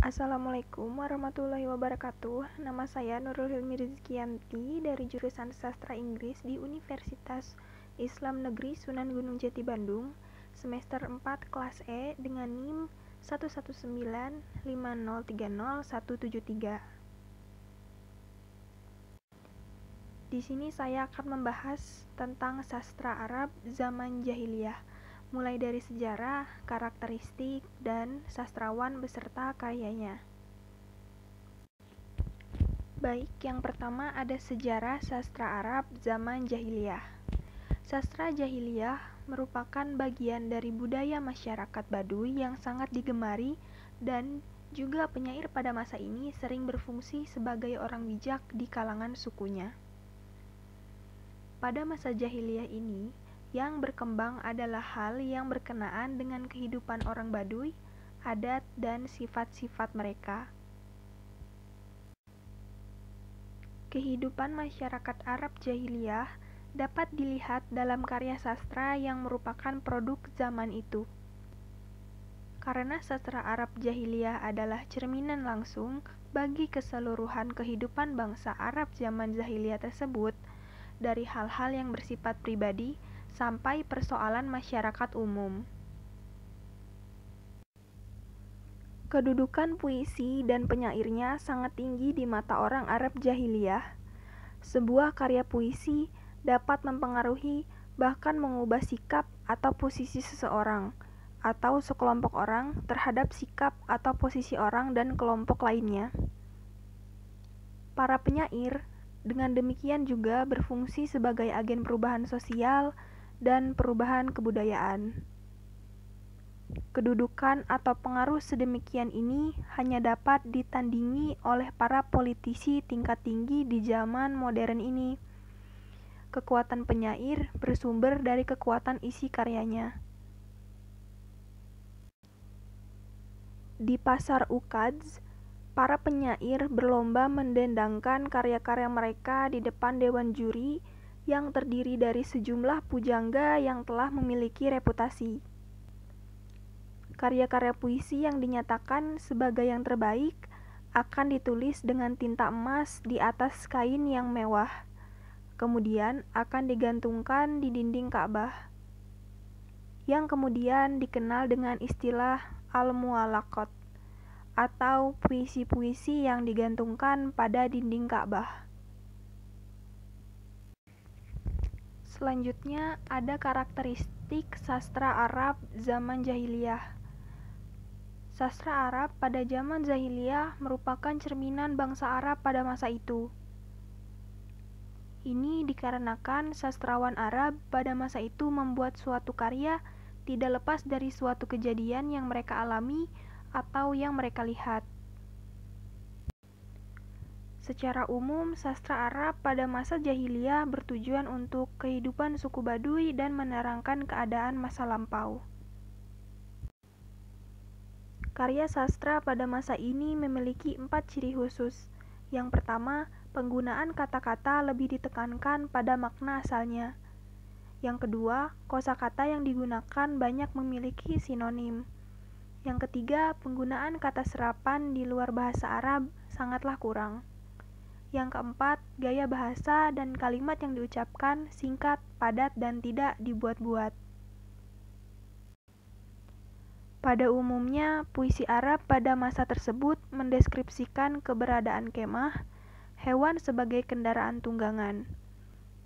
Assalamualaikum warahmatullahi wabarakatuh. Nama saya Nurul Hilmi Rizkianti dari jurusan Sastra Inggris di Universitas Islam Negeri Sunan Gunung Jati Bandung, semester 4 kelas E dengan NIM 1195030173. Di sini saya akan membahas tentang sastra Arab zaman jahiliyah mulai dari sejarah, karakteristik, dan sastrawan beserta karyanya. Baik, yang pertama ada sejarah sastra Arab zaman jahiliyah. Sastra jahiliyah merupakan bagian dari budaya masyarakat Baduy yang sangat digemari dan juga penyair pada masa ini sering berfungsi sebagai orang bijak di kalangan sukunya. Pada masa jahiliyah ini, yang berkembang adalah hal yang berkenaan dengan kehidupan orang Baduy, adat, dan sifat-sifat mereka. Kehidupan masyarakat Arab jahiliyah dapat dilihat dalam karya sastra yang merupakan produk zaman itu. Karena sastra Arab jahiliyah adalah cerminan langsung bagi keseluruhan kehidupan bangsa Arab zaman jahiliyah tersebut, dari hal-hal yang bersifat pribadi, sampai persoalan masyarakat umum. Kedudukan puisi dan penyairnya sangat tinggi di mata orang Arab jahiliyah. Sebuah karya puisi dapat mempengaruhi bahkan mengubah sikap atau posisi seseorang atau sekelompok orang terhadap sikap atau posisi orang dan kelompok lainnya. Para penyair dengan demikian juga berfungsi sebagai agen perubahan sosial, dan perubahan kebudayaan. Kedudukan atau pengaruh sedemikian ini hanya dapat ditandingi oleh para politisi tingkat tinggi di zaman modern ini. Kekuatan penyair bersumber dari kekuatan isi karyanya. Di pasar Ukads, para penyair berlomba mendendangkan karya-karya mereka di depan dewan juri yang terdiri dari sejumlah pujangga yang telah memiliki reputasi. Karya-karya puisi yang dinyatakan sebagai yang terbaik akan ditulis dengan tinta emas di atas kain yang mewah. Kemudian akan digantungkan di dinding Ka'bah. Yang kemudian dikenal dengan istilah al-mualakot atau puisi-puisi yang digantungkan pada dinding Ka'bah. Selanjutnya ada karakteristik sastra Arab zaman jahiliyah. Sastra Arab pada zaman jahiliyah merupakan cerminan bangsa Arab pada masa itu. Ini dikarenakan sastrawan Arab pada masa itu membuat suatu karya tidak lepas dari suatu kejadian yang mereka alami atau yang mereka lihat. Secara umum, sastra Arab pada masa jahiliyah bertujuan untuk kehidupan suku Baduy dan menerangkan keadaan masa lampau. Karya sastra pada masa ini memiliki empat ciri khusus. Yang pertama, penggunaan kata-kata lebih ditekankan pada makna asalnya. Yang kedua, kosakata yang digunakan banyak memiliki sinonim. Yang ketiga, penggunaan kata serapan di luar bahasa Arab sangatlah kurang. Yang keempat, gaya bahasa dan kalimat yang diucapkan singkat, padat, dan tidak dibuat-buat. Pada umumnya, puisi Arab pada masa tersebut mendeskripsikan keberadaan kemah, hewan sebagai kendaraan tunggangan,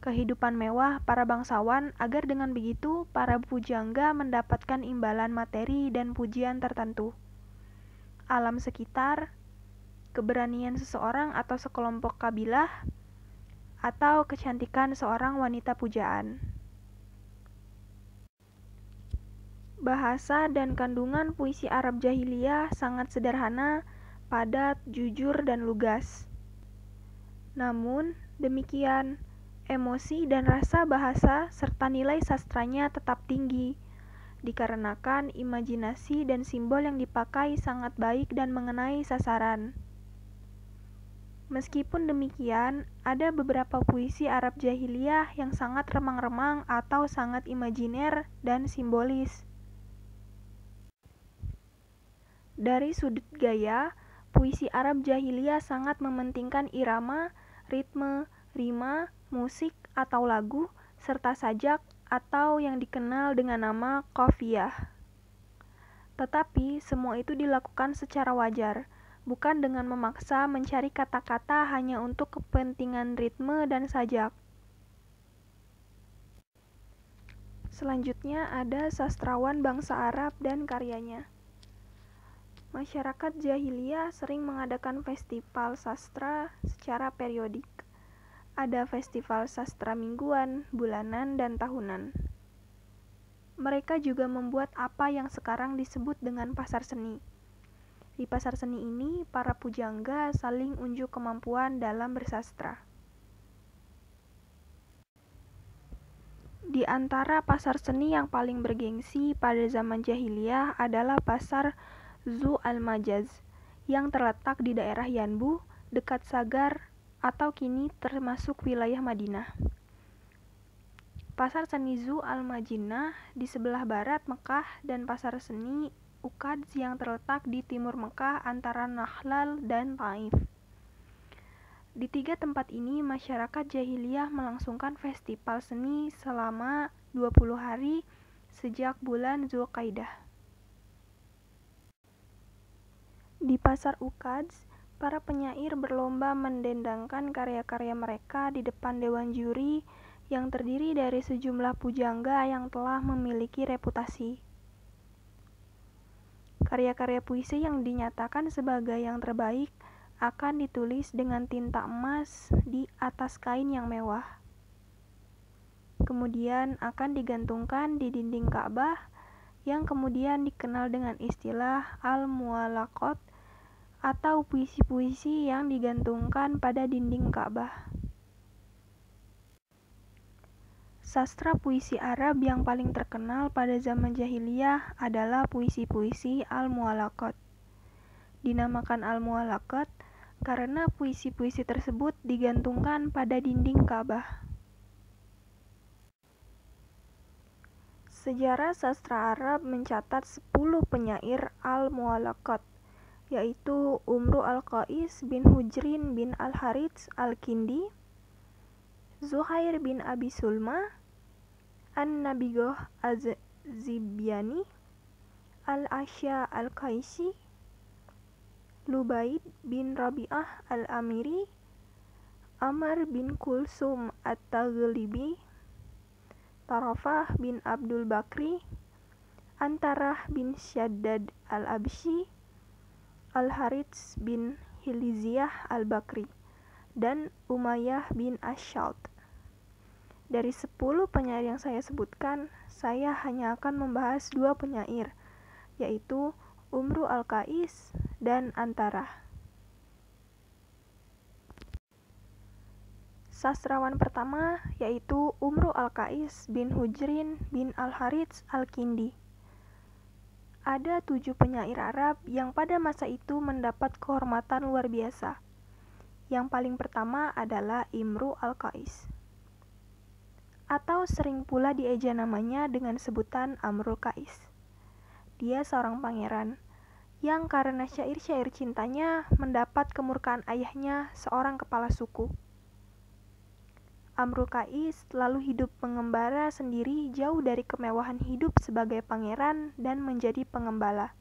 kehidupan mewah para bangsawan agar dengan begitu para pujangga mendapatkan imbalan materi dan pujian tertentu. Alam sekitar, keberanian seseorang atau sekelompok kabilah, atau kecantikan seorang wanita pujaan. Bahasa dan kandungan puisi Arab jahiliyah sangat sederhana, padat, jujur, dan lugas. Namun, demikian, emosi dan rasa bahasa serta nilai sastranya tetap tinggi, dikarenakan imajinasi dan simbol yang dipakai sangat baik dan mengenai sasaran. Meskipun demikian, ada beberapa puisi Arab jahiliyah yang sangat remang-remang atau sangat imajiner dan simbolis. Dari sudut gaya, puisi Arab jahiliyah sangat mementingkan irama, ritme, rima, musik atau lagu, serta sajak atau yang dikenal dengan nama kofiyah. Tetapi, semua itu dilakukan secara wajar – bukan dengan memaksa mencari kata-kata hanya untuk kepentingan ritme dan sajak. Selanjutnya ada sastrawan bangsa Arab dan karyanya. Masyarakat jahiliyah sering mengadakan festival sastra secara periodik. Ada festival sastra mingguan, bulanan, dan tahunan. Mereka juga membuat apa yang sekarang disebut dengan pasar seni di pasar seni ini, para pujangga saling unjuk kemampuan dalam bersastra. Di antara pasar seni yang paling bergengsi pada zaman jahiliyah adalah pasar Zu Al-Majaz yang terletak di daerah Yanbu, dekat Sagar atau kini termasuk wilayah Madinah. Pasar Seni Zu Al-Majinah di sebelah barat Mekah dan Pasar Seni Ukadz yang terletak di timur Mekah antara Nahlal dan Taif. Di tiga tempat ini, masyarakat jahiliyah melangsungkan festival seni selama 20 hari sejak bulan Zulkaidah. Di Pasar Ukadz, para penyair berlomba mendendangkan karya-karya mereka di depan dewan juri yang terdiri dari sejumlah pujangga yang telah memiliki reputasi. Karya-karya puisi yang dinyatakan sebagai yang terbaik akan ditulis dengan tinta emas di atas kain yang mewah. Kemudian akan digantungkan di dinding Ka'bah yang kemudian dikenal dengan istilah al-mualakot atau puisi-puisi yang digantungkan pada dinding Ka'bah. Sastra puisi Arab yang paling terkenal pada zaman jahiliyah adalah puisi-puisi Al-Mu'allaqat. Dinamakan Al-Mu'allaqat karena puisi-puisi tersebut digantungkan pada dinding Ka'bah. Sejarah sastra Arab mencatat 10 penyair Al-Mu'allaqat, yaitu Umru Al-Qais bin Hujrin bin Al-Harits Al-Kindi, Zuhair bin Abi Sulma, An-Nabigoh Az-Zibyani, Al-Asya Al-Qaisi, Lubaid bin Rabi'ah Al-Amiri, Amar bin Kulsum At-Taghlibi, Tarafah bin Abdul Bakri, Antarah bin Syaddad al Abisi, Al-Harits bin Hiliziyah Al-Bakri, dan Umayyah bin Ashalt. Dari 10 penyair yang saya sebutkan, saya hanya akan membahas dua penyair, yaitu Umru al kais dan Antara. Sastrawan pertama yaitu Umru al kais bin Hujrin bin Al-Harits Al-Kindi. Ada tujuh penyair Arab yang pada masa itu mendapat kehormatan luar biasa. Yang paling pertama adalah Imru al kais atau sering pula dieja namanya dengan sebutan Amrul Kais. Dia seorang pangeran yang karena syair-syair cintanya mendapat kemurkaan ayahnya seorang kepala suku. Amrul Kais lalu hidup mengembara sendiri jauh dari kemewahan hidup sebagai pangeran dan menjadi pengembala.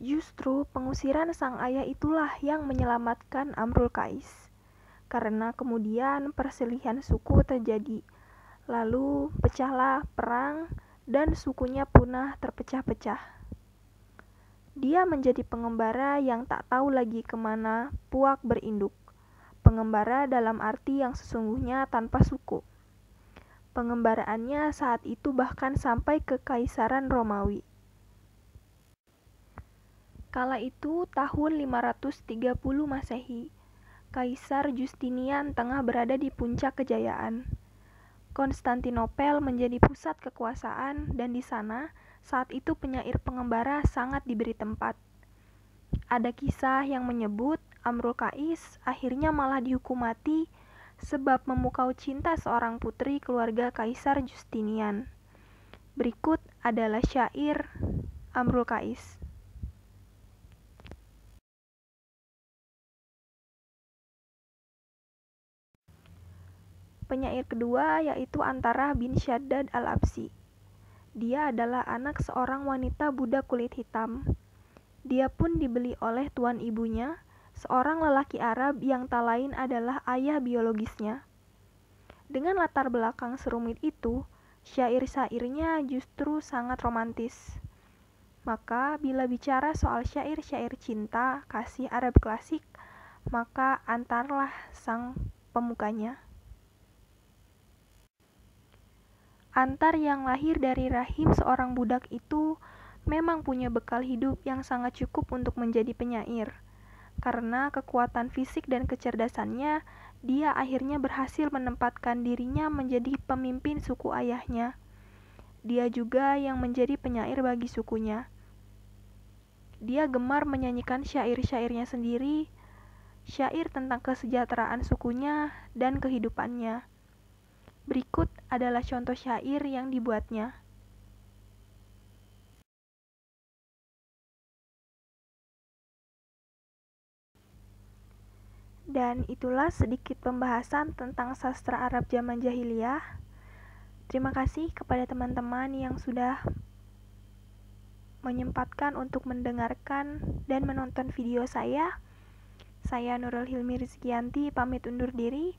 Justru pengusiran sang ayah itulah yang menyelamatkan Amrul Kais karena kemudian perselisihan suku terjadi. Lalu pecahlah perang dan sukunya punah terpecah-pecah. Dia menjadi pengembara yang tak tahu lagi kemana puak berinduk. Pengembara dalam arti yang sesungguhnya tanpa suku. Pengembaraannya saat itu bahkan sampai ke Kaisaran Romawi. Kala itu tahun 530 Masehi, Kaisar Justinian tengah berada di puncak kejayaan. Konstantinopel menjadi pusat kekuasaan dan di sana saat itu penyair pengembara sangat diberi tempat. Ada kisah yang menyebut Amrul Kais akhirnya malah dihukum mati sebab memukau cinta seorang putri keluarga Kaisar Justinian. Berikut adalah syair Amrul Kais. penyair kedua yaitu Antara bin Syaddad Al-Absi. Dia adalah anak seorang wanita Buddha kulit hitam. Dia pun dibeli oleh tuan ibunya, seorang lelaki Arab yang tak lain adalah ayah biologisnya. Dengan latar belakang serumit itu, syair-syairnya justru sangat romantis. Maka, bila bicara soal syair-syair cinta kasih Arab klasik, maka antarlah sang pemukanya. Antar yang lahir dari rahim seorang budak itu memang punya bekal hidup yang sangat cukup untuk menjadi penyair. Karena kekuatan fisik dan kecerdasannya, dia akhirnya berhasil menempatkan dirinya menjadi pemimpin suku ayahnya. Dia juga yang menjadi penyair bagi sukunya. Dia gemar menyanyikan syair-syairnya sendiri, syair tentang kesejahteraan sukunya dan kehidupannya. Berikut adalah contoh syair yang dibuatnya. Dan itulah sedikit pembahasan tentang sastra Arab zaman jahiliyah. Terima kasih kepada teman-teman yang sudah menyempatkan untuk mendengarkan dan menonton video saya. Saya Nurul Hilmi Rizkianti pamit undur diri.